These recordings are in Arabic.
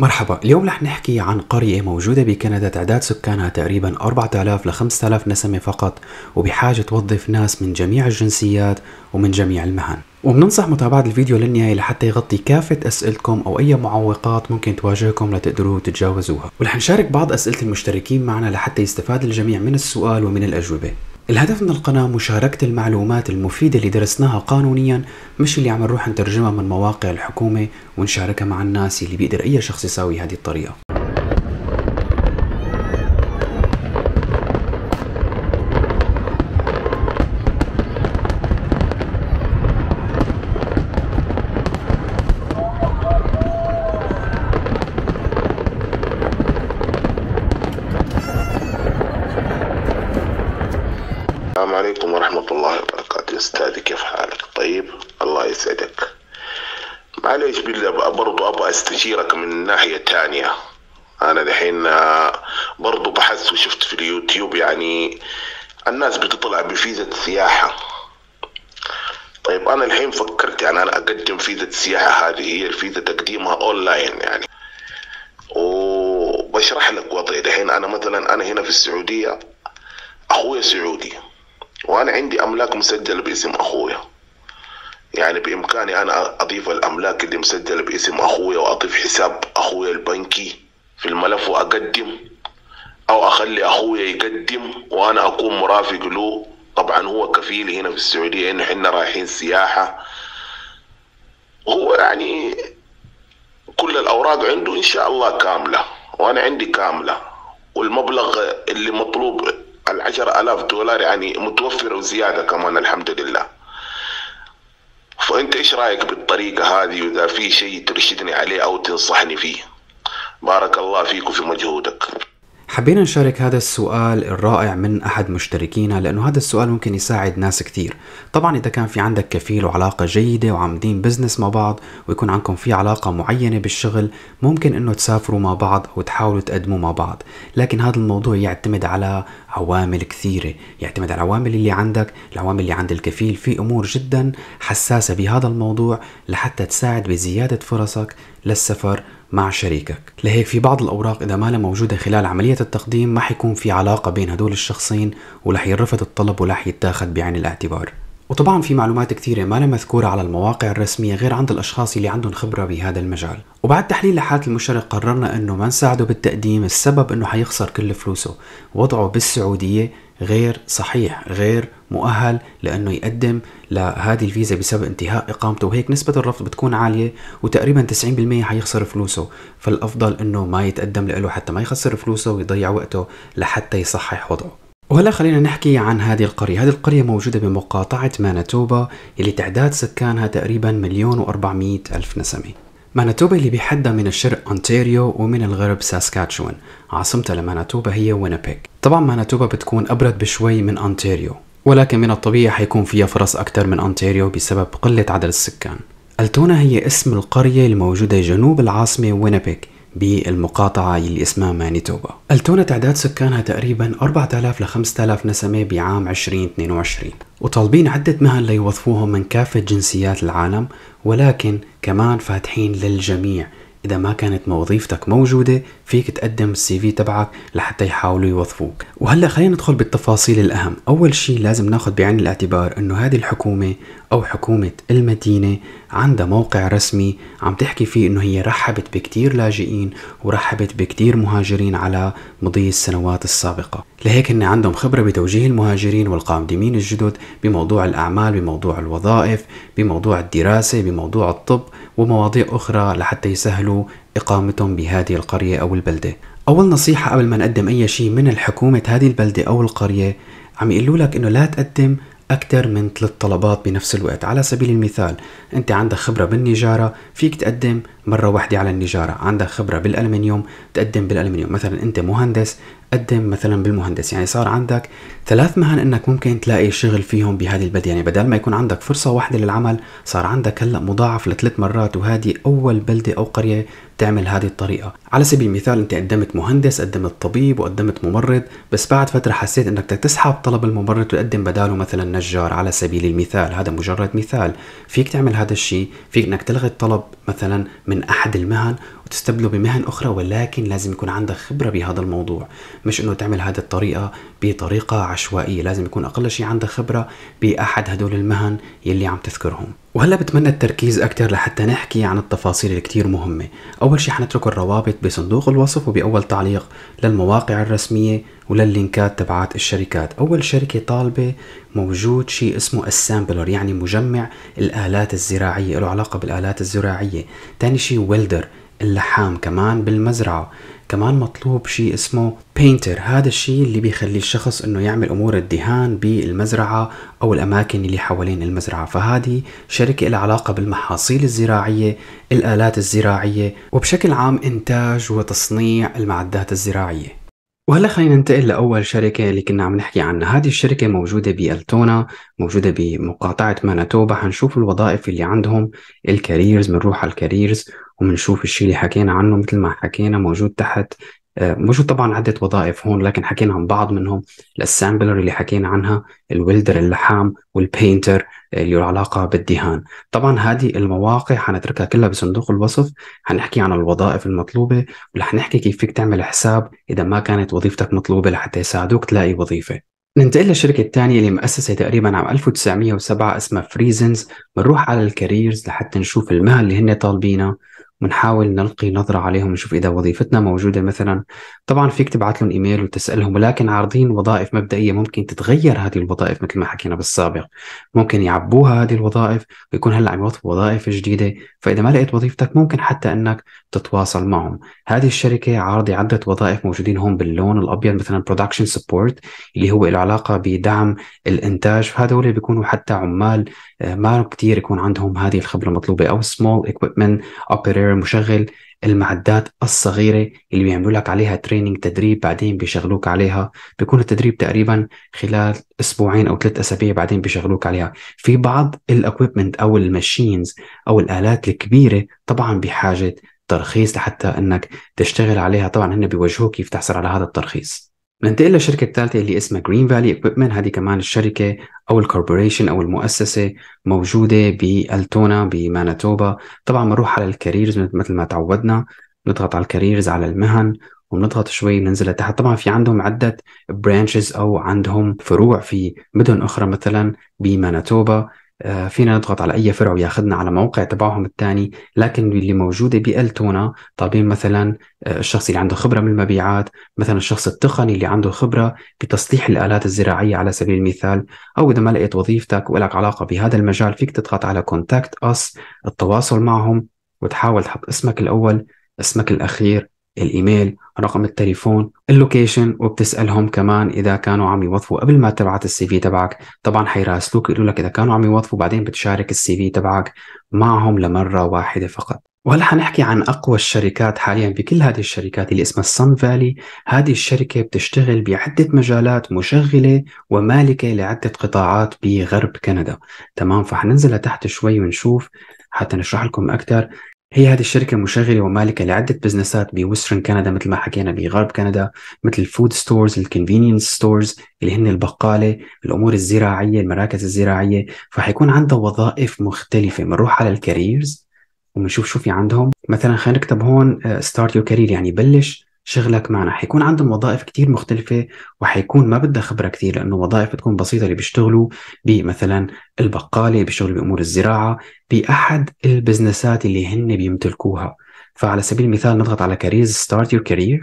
مرحبا اليوم رح نحكي عن قرية موجودة بكندا تعداد سكانها تقريبا 4000 ل 5000 نسمة فقط وبحاجة توظف ناس من جميع الجنسيات ومن جميع المهن وبننصح متابعة الفيديو للنهاية لحتى يغطي كافة أسئلتكم أو أي معوقات ممكن تواجهكم لتقدروا تتجاوزوها ورح نشارك بعض أسئلة المشتركين معنا لحتى يستفاد الجميع من السؤال ومن الأجوبة الهدف من القناة مشاركة المعلومات المفيدة اللي درسناها قانونيا مش اللي عم نروح نترجمها من مواقع الحكومة ونشاركها مع الناس اللي بيقدر أي شخص يساوي هذه الطريقة معليش برضو ابغى استشيرك من ناحيه تانية انا دحين آه، برضو بحثت وشفت في اليوتيوب يعني الناس بتطلع بفيزة سياحة طيب انا الحين فكرت يعني انا اقدم فيزة سياحة هذه هي الفيزة تقديمها اونلاين يعني وبشرح لك وضعي دحين انا مثلا انا هنا في السعودية اخويا سعودي وانا عندي املاك مسجلة باسم اخويا يعني بإمكاني أنا أضيف الأملاك اللي مسجلة باسم أخويا وأضيف حساب أخويا البنكي في الملف وأقدم أو أخلي أخويا يقدم وأنا أكون مرافق له طبعا هو كفيل هنا في السعودية إنه إحنا رايحين سياحة هو يعني كل الأوراق عنده إن شاء الله كاملة وأنا عندي كاملة والمبلغ اللي مطلوب العشر ألاف دولار يعني متوفر وزيادة كمان الحمد لله فانت ايش رايك بالطريقه هذه واذا في شيء ترشدني عليه او تنصحني فيه بارك الله فيك وفي مجهودك حبينا نشارك هذا السؤال الرائع من أحد مشتركينا لأنه هذا السؤال ممكن يساعد ناس كثير طبعا إذا كان في عندك كفيل وعلاقة جيدة وعامدين بزنس مع بعض ويكون عندكم في علاقة معينة بالشغل ممكن أنه تسافروا مع بعض وتحاولوا تقدموا مع بعض لكن هذا الموضوع يعتمد على عوامل كثيرة يعتمد على العوامل اللي عندك العوامل اللي عند الكفيل في أمور جدا حساسة بهذا الموضوع لحتى تساعد بزيادة فرصك للسفر مع شريكك لهيك في بعض الأوراق إذا ما لها موجودة خلال عملية التقديم ما حيكون في علاقة بين هدول الشخصين ورح ينرفض الطلب ولح يتاخد بعين الاعتبار وطبعا في معلومات كثيرة ما لها مذكورة على المواقع الرسمية غير عند الأشخاص اللي عندهم خبرة بهذا المجال وبعد تحليل لحالة المشترك قررنا أنه ما نساعده بالتقديم السبب أنه حيخسر كل فلوسه وضعه بالسعودية غير صحيح غير مؤهل لانه يقدم لهذه الفيزا بسبب انتهاء اقامته وهيك نسبه الرفض بتكون عاليه وتقريبا 90% حيخسر فلوسه فالافضل انه ما يتقدم له حتى ما يخسر فلوسه ويضيع وقته لحتى يصحح وضعه وهلا خلينا نحكي عن هذه القرية هذه القرية موجودة بمقاطعة مانيتوبا اللي تعداد سكانها تقريبا مليون و ألف نسمة مانيتوبا اللي بحدها من الشرق أونتاريو ومن الغرب ساسكاتشوان عاصمتها لمانيتوبا هي وينيبيك طبعا مانيتوبا بتكون أبرد بشوي من أونتاريو ولكن من الطبيعي حيكون فيها فرص أكثر من أونتاريو بسبب قلة عدد السكان التونا هي اسم القرية الموجودة جنوب العاصمة وينيبيك بالمقاطعة اللي اسمها مانيتوبا التونا تعداد سكانها تقريبا 4000 ل 5000 نسمة بعام 2022 وطالبين عدة مهن ليوظفوهم من كافة جنسيات العالم ولكن كمان فاتحين للجميع إذا ما كانت وظيفتك موجودة فيك تقدم السي في تبعك لحتى يحاولوا يوظفوك وهلا خلينا ندخل بالتفاصيل الأهم أول شيء لازم ناخذ بعين الاعتبار أنه هذه الحكومة أو حكومة المدينة عندها موقع رسمي عم تحكي فيه إنه هي رحبت بكتير لاجئين ورحبت بكتير مهاجرين على مضي السنوات السابقة لهيك هن عندهم خبرة بتوجيه المهاجرين والقادمين الجدد بموضوع الأعمال بموضوع الوظائف بموضوع الدراسة بموضوع الطب ومواضيع أخرى لحتى يسهلوا إقامتهم بهذه القرية أو البلدة أول نصيحة قبل ما نقدم أي شيء من الحكومة هذه البلدة أو القرية عم يقولوا لك إنه لا تقدم أكثر من ثلاث طلبات بنفس الوقت على سبيل المثال أنت عندك خبرة بالنجارة فيك تقدم مرة واحدة على النجارة عندك خبرة بالألمنيوم تقدم بالألمنيوم مثلا أنت مهندس قدم مثلا بالمهندس يعني صار عندك ثلاث مهن انك ممكن تلاقي شغل فيهم بهذه البلد يعني بدل ما يكون عندك فرصة واحدة للعمل صار عندك هلا مضاعف لثلاث مرات وهذه اول بلدة او قرية بتعمل هذه الطريقة على سبيل المثال انت قدمت مهندس قدمت طبيب وقدمت ممرض بس بعد فترة حسيت انك تسحب طلب الممرض وتقدم بداله مثلا نجار على سبيل المثال هذا مجرد مثال فيك تعمل هذا الشيء فيك انك تلغي الطلب مثلا من من أحد المهن وتستبدله بمهن أخرى ولكن لازم يكون عندك خبرة بهذا الموضوع مش أنه تعمل هذه الطريقة بطريقة عشوائية لازم يكون أقل شيء عندك خبرة بأحد هدول المهن يلي عم تذكرهم وهلا بتمنى التركيز اكثر لحتى نحكي عن التفاصيل اللي مهمه، اول شيء حنترك الروابط بصندوق الوصف وباول تعليق للمواقع الرسميه وللينكات تبعات الشركات، اول شركه طالبه موجود شيء اسمه السامبلر يعني مجمع الالات الزراعيه له علاقه بالالات الزراعيه، ثاني شيء ويلدر اللحام كمان بالمزرعة كمان مطلوب شيء اسمه بينتر هذا الشيء اللي بيخلي الشخص انه يعمل امور الدهان بالمزرعة او الاماكن اللي حوالين المزرعة فهذه شركة لها علاقة بالمحاصيل الزراعية الالات الزراعية وبشكل عام انتاج وتصنيع المعدات الزراعية وهلا خلينا ننتقل لاول شركه اللي كنا عم نحكي عنها، هذه الشركه موجوده بالتونا، موجوده بمقاطعه ماناتوبا، حنشوف الوظائف اللي عندهم الكاريرز، بنروح على الكاريرز وبنشوف الشيء اللي حكينا عنه مثل ما حكينا موجود تحت آه، موجود طبعا عدة وظائف هون لكن حكينا عن بعض منهم الاسامبلر اللي حكينا عنها الويلدر اللحام والبينتر اللي له علاقة بالدهان طبعا هذه المواقع حنتركها كلها بصندوق الوصف حنحكي عن الوظائف المطلوبة ورح نحكي كيف فيك تعمل حساب إذا ما كانت وظيفتك مطلوبة لحتى يساعدوك تلاقي وظيفة ننتقل للشركة الثانية اللي مؤسسة تقريبا عام 1907 اسمها فريزنز بنروح على الكاريرز لحتى نشوف المهن اللي هن طالبينها بنحاول نلقي نظرة عليهم نشوف إذا وظيفتنا موجودة مثلا طبعا فيك تبعث لهم إيميل وتسألهم ولكن عارضين وظائف مبدئية ممكن تتغير هذه الوظائف مثل ما حكينا بالسابق ممكن يعبوها هذه الوظائف ويكون هلأ عم يوظفوا وظائف جديدة فإذا ما لقيت وظيفتك ممكن حتى أنك تتواصل معهم هذه الشركة عارضة عدة وظائف موجودين هون باللون الأبيض مثلا برودكشن سبورت اللي هو العلاقة علاقة بدعم الإنتاج فهذول بيكونوا حتى عمال آه، ما كثير يكون عندهم هذه الخبرة المطلوبة أو سمول equipment operator مشغل المعدات الصغيرة اللي بيعملوا لك عليها تريننج تدريب بعدين بيشغلوك عليها بيكون التدريب تقريبا خلال أسبوعين أو ثلاث أسابيع بعدين بيشغلوك عليها في بعض الأكويبمنت أو الماشينز أو الآلات الكبيرة طبعا بحاجة ترخيص لحتى أنك تشتغل عليها طبعا هن بيوجهوك كيف تحصل على هذا الترخيص ننتقل للشركة الثالثة اللي اسمها جرين فالي اكويبمنت هذه كمان الشركة أو الكوربوريشن أو المؤسسة موجودة بالتونا بمانيتوبا طبعا بنروح على الكاريرز مثل ما تعودنا نضغط على الكاريرز على المهن وبنضغط شوي ننزل لتحت طبعا في عندهم عدة برانشز أو عندهم فروع في مدن أخرى مثلا بمانيتوبا آه، فينا نضغط على اي فرع وياخذنا على موقع تبعهم الثاني لكن اللي موجوده بقلتونا طالبين مثلا آه، الشخص اللي عنده خبره من المبيعات مثلا الشخص التقني اللي عنده خبره بتصليح الالات الزراعيه على سبيل المثال او اذا ما لقيت وظيفتك ولك علاقه بهذا المجال فيك تضغط على كونتاكت اس التواصل معهم وتحاول تحط اسمك الاول اسمك الاخير الايميل رقم التليفون اللوكيشن وبتسالهم كمان اذا كانوا عم يوظفوا قبل ما تبعت السي في تبعك طبعا حيراسلوك يقولوا لك اذا كانوا عم يوظفوا بعدين بتشارك السي في تبعك معهم لمره واحده فقط وهلا حنحكي عن اقوى الشركات حاليا بكل هذه الشركات اللي اسمها السن فالي هذه الشركه بتشتغل بعده مجالات مشغله ومالكه لعده قطاعات بغرب كندا تمام فحننزل لتحت شوي ونشوف حتى نشرح لكم اكثر هي هذه الشركة مشغلة ومالكة لعدة بزنسات بوسترن كندا مثل ما حكينا بغرب كندا مثل الفود ستورز الكونفينينس ستورز اللي هن البقالة الأمور الزراعية المراكز الزراعية فحيكون عندها وظائف مختلفة بنروح على الكاريرز وبنشوف شو في عندهم مثلا خلينا نكتب هون ستارت يور كارير يعني بلش شغلك معنا حيكون عندهم وظائف كتير مختلفة وحيكون ما بدها خبرة كتير لأنه وظائف بتكون بسيطة اللي بيشتغلوا بمثلا البقالة بيشتغلوا بأمور الزراعة بأحد البزنسات اللي هن بيمتلكوها فعلى سبيل المثال نضغط على كاريرز ستارت يور كارير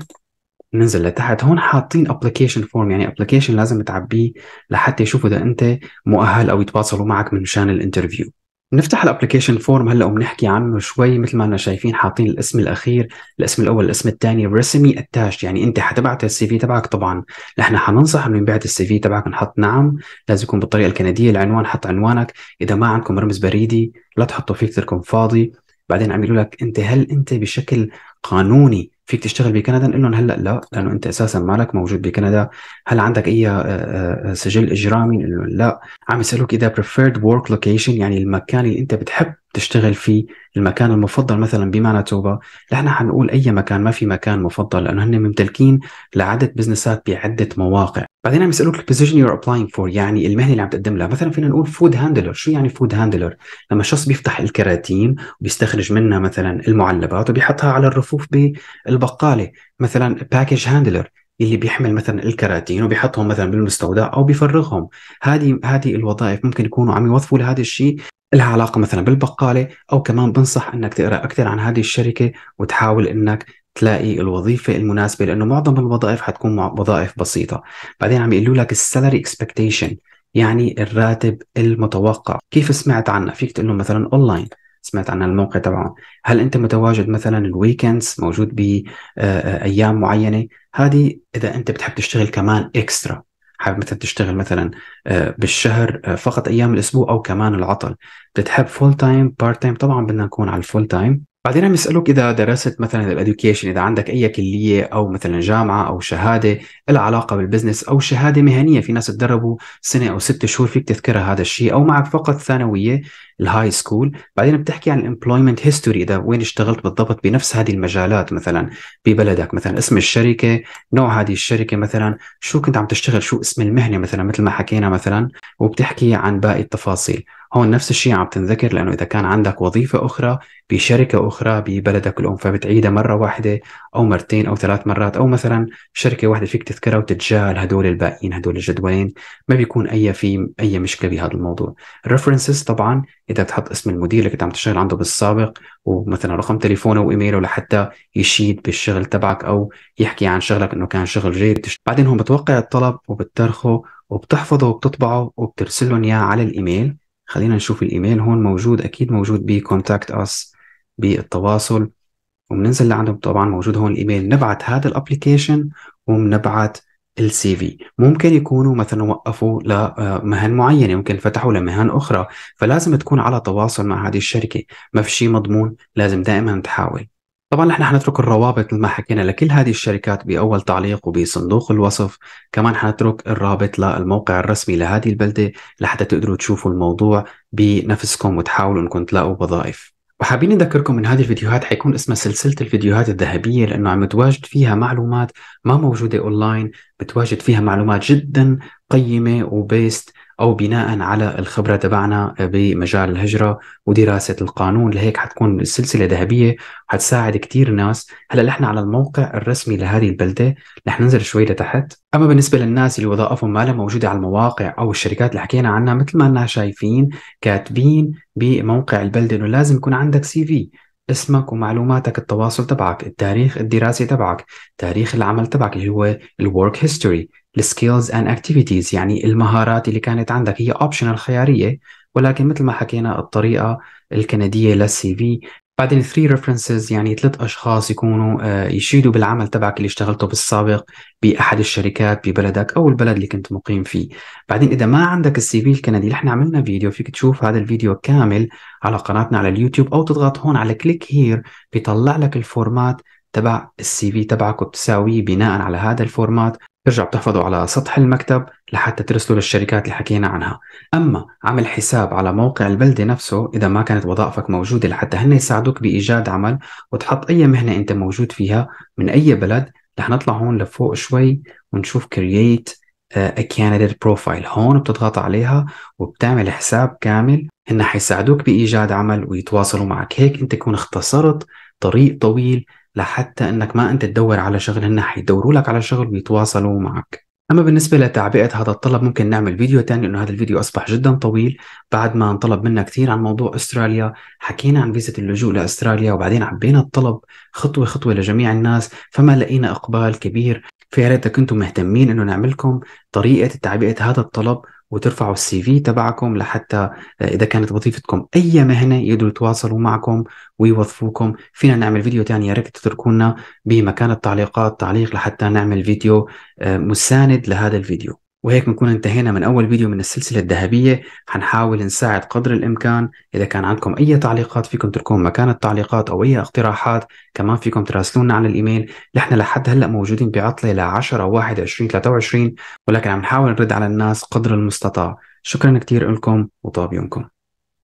ننزل لتحت هون حاطين ابلكيشن فورم يعني ابلكيشن لازم تعبيه لحتى يشوفوا اذا انت مؤهل او يتواصلوا معك من شان الانترفيو نفتح الابلكيشن فورم هلا وبنحكي عنه شوي مثل ما انا شايفين حاطين الاسم الاخير الاسم الاول الاسم الثاني ريسمي اتاش يعني انت حتبعت السي في تبعك طبعا نحن حننصح انه ينبعت السي في تبعك نحط نعم لازم يكون بالطريقه الكنديه العنوان حط عنوانك اذا ما عندكم رمز بريدي لا تحطوا فيه كثيركم فاضي بعدين عم يقولوا لك انت هل انت بشكل قانوني فيك تشتغل بكندا نقول لهم هلا لا لانه انت اساسا مالك موجود بكندا هل عندك اي آه، آه، آه، سجل اجرامي نقول لهم لا عم يسالوك اذا بريفيرد ورك لوكيشن يعني المكان اللي انت بتحب تشتغل في المكان المفضل مثلا بمانيتوبا نحن حنقول اي مكان ما في مكان مفضل لانه هن ممتلكين لعدة بزنسات بعده مواقع بعدين عم يسالوك البوزيشن يور ابلاينج فور يعني المهنه اللي عم تقدم لها مثلا فينا نقول فود هاندلر شو يعني فود هاندلر لما شخص بيفتح الكراتين وبيستخرج منها مثلا المعلبات وبيحطها على الرفوف بالبقاله مثلا باكج هاندلر اللي بيحمل مثلا الكراتين وبيحطهم مثلا بالمستودع او بيفرغهم هذه هذه الوظائف ممكن يكونوا عم يوظفوا لهذا الشيء لها علاقه مثلا بالبقاله او كمان بنصح انك تقرا اكثر عن هذه الشركه وتحاول انك تلاقي الوظيفه المناسبه لانه معظم الوظائف حتكون وظائف بسيطه بعدين عم يقولوا لك السالري اكسبكتيشن يعني الراتب المتوقع كيف سمعت عنها فيك تقول مثلا اونلاين سمعت عن الموقع تبعهم هل انت متواجد مثلا الويكندز موجود بايام آه، آه، معينه هذه اذا انت بتحب تشتغل كمان اكسترا حابب مثلا تشتغل مثلا آه، بالشهر آه، فقط ايام الاسبوع او كمان العطل بتحب فول تايم بارت تايم طبعا بدنا نكون على الفول تايم بعدين عم يسالوك اذا درست مثلا الادوكيشن اذا عندك اي كليه او مثلا جامعه او شهاده لها علاقه بالبزنس او شهاده مهنيه في ناس تدربوا سنه او ست شهور فيك تذكرها هذا الشيء او معك فقط ثانويه الهاي سكول بعدين بتحكي عن الامبلويمنت هيستوري اذا وين اشتغلت بالضبط بنفس هذه المجالات مثلا ببلدك مثلا اسم الشركه نوع هذه الشركه مثلا شو كنت عم تشتغل شو اسم المهنه مثلا مثل ما حكينا مثلا وبتحكي عن باقي التفاصيل هون نفس الشيء عم تنذكر لانه اذا كان عندك وظيفه اخرى بشركه اخرى ببلدك الام فبتعيدها مره واحده او مرتين او ثلاث مرات او مثلا شركه واحده فيك تذكرها وتتجاهل هدول الباقيين هدول الجدولين ما بيكون اي في اي مشكله بهذا الموضوع الريفرنسز طبعا اذا بتحط اسم المدير اللي كنت عم تشتغل عنده بالسابق ومثلا رقم تليفونه وايميله لحتى يشيد بالشغل تبعك او يحكي عن شغلك انه كان شغل جيد بعدين هون بتوقع الطلب وبترخه وبتحفظه وبتطبعه وبترسلهم اياه على الايميل خلينا نشوف الايميل هون موجود اكيد موجود بي كونتاكت اس بالتواصل وبننزل لعندهم طبعا موجود هون الايميل نبعت هذا الابلكيشن وبنبعت السي في ممكن يكونوا مثلا وقفوا لمهن معينه ممكن فتحوا لمهن اخرى فلازم تكون على تواصل مع هذه الشركه ما في شيء مضمون لازم دائما تحاول طبعا نحن حنترك الروابط مثل ما حكينا لكل هذه الشركات باول تعليق وبصندوق الوصف كمان حنترك الرابط للموقع الرسمي لهذه البلده لحتى تقدروا تشوفوا الموضوع بنفسكم وتحاولوا انكم تلاقوا وظائف وحابين نذكركم من هذه الفيديوهات حيكون اسمها سلسلة الفيديوهات الذهبية لأنه عم تواجد فيها معلومات ما موجودة أونلاين بتواجد فيها معلومات جدا قيمة وبيست او بناء على الخبره تبعنا بمجال الهجره ودراسه القانون لهيك حتكون سلسله ذهبيه حتساعد كثير ناس هلا نحن على الموقع الرسمي لهذه البلده رح ننزل شوي لتحت اما بالنسبه للناس اللي وظائفهم ما موجوده على المواقع او الشركات اللي حكينا عنها مثل ما انا شايفين كاتبين بموقع البلده انه لازم يكون عندك سي في اسمك ومعلوماتك التواصل تبعك التاريخ الدراسي تبعك تاريخ العمل تبعك اللي هو الورك هيستوري السكيلز اند اكتيفيتيز يعني المهارات اللي كانت عندك هي اوبشنال خياريه ولكن مثل ما حكينا الطريقه الكنديه للسي في بعدين 3 ريفرنسز يعني ثلاث اشخاص يكونوا آه، يشيدوا بالعمل تبعك اللي اشتغلته بالسابق باحد الشركات ببلدك او البلد اللي كنت مقيم فيه بعدين اذا ما عندك السي في الكندي نحن عملنا فيديو فيك تشوف هذا الفيديو كامل على قناتنا على اليوتيوب او تضغط هون على كليك هير بيطلع لك الفورمات تبع السي في تبعك وبتساويه بناء على هذا الفورمات ترجع بتحفظه على سطح المكتب لحتى ترسله للشركات اللي حكينا عنها أما عمل حساب على موقع البلدة نفسه إذا ما كانت وظائفك موجودة لحتى هن يساعدوك بإيجاد عمل وتحط أي مهنة أنت موجود فيها من أي بلد رح نطلع هون لفوق شوي ونشوف كرييت a candidate profile هون بتضغط عليها وبتعمل حساب كامل هن حيساعدوك بإيجاد عمل ويتواصلوا معك هيك أنت تكون اختصرت طريق طويل لحتى انك ما انت تدور على شغل هن حيدوروا لك على شغل ويتواصلوا معك اما بالنسبه لتعبئه هذا الطلب ممكن نعمل فيديو ثاني لانه هذا الفيديو اصبح جدا طويل بعد ما انطلب منا كثير عن موضوع استراليا حكينا عن فيزة اللجوء لاستراليا وبعدين عبينا الطلب خطوه خطوه لجميع الناس فما لقينا اقبال كبير فيا ريت كنتم مهتمين انه نعمل لكم طريقه تعبئه هذا الطلب وترفعوا السي في تبعكم لحتى آه، اذا كانت وظيفتكم اي مهنه يقدروا يتواصلوا معكم ويوظفوكم فينا نعمل فيديو ثاني يا ريت تتركونا بمكان التعليقات تعليق لحتى نعمل فيديو آه، مساند لهذا الفيديو وهيك بنكون انتهينا من أول فيديو من السلسلة الذهبية حنحاول نساعد قدر الإمكان إذا كان عندكم أي تعليقات فيكم تركون مكان التعليقات أو أي اقتراحات كمان فيكم تراسلونا على الإيميل نحن لحد هلأ موجودين بعطلة ل 10 1 20 23 ولكن عم نحاول نرد على الناس قدر المستطاع شكرا كثير لكم وطاب يومكم